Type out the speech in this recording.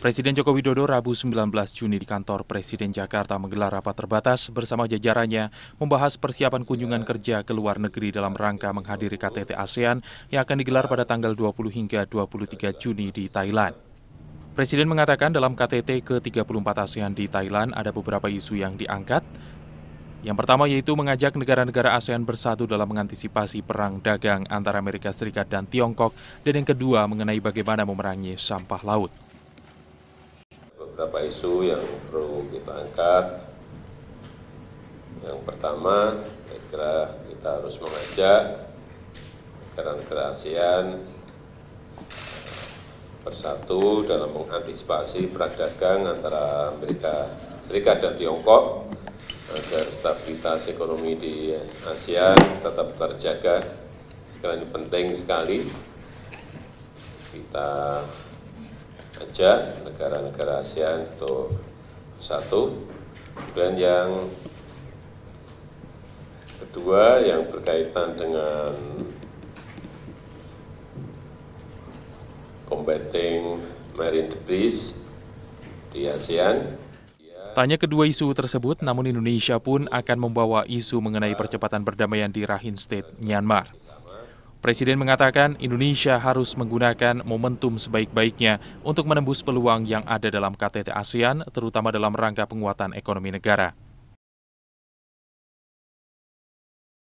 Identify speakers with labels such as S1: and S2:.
S1: Presiden Joko Widodo Rabu 19 Juni di kantor Presiden Jakarta menggelar rapat terbatas bersama jajarannya membahas persiapan kunjungan kerja ke luar negeri dalam rangka menghadiri KTT ASEAN yang akan digelar pada tanggal 20 hingga 23 Juni di Thailand. Presiden mengatakan dalam KTT ke-34 ASEAN di Thailand ada beberapa isu yang diangkat. Yang pertama yaitu mengajak negara-negara ASEAN bersatu dalam mengantisipasi perang dagang antara Amerika Serikat dan Tiongkok dan yang kedua mengenai bagaimana memerangi sampah laut
S2: beberapa isu yang perlu kita angkat. Yang pertama, saya kira kita harus mengajak negara-negara ASEAN bersatu dalam mengantisipasi perang dagang antara Amerika Serikat dan Tiongkok agar stabilitas ekonomi di ASEAN tetap terjaga. Karena ini penting sekali kita ajak negara-negara ASEAN untuk bersatu. Kemudian yang kedua yang berkaitan dengan combating marine debris di ASEAN.
S1: Tanya kedua isu tersebut, namun Indonesia pun akan membawa isu mengenai percepatan perdamaian di Rakhine State, Myanmar. Presiden mengatakan Indonesia harus menggunakan momentum sebaik-baiknya untuk menembus peluang yang ada dalam KTT ASEAN, terutama dalam rangka penguatan ekonomi negara.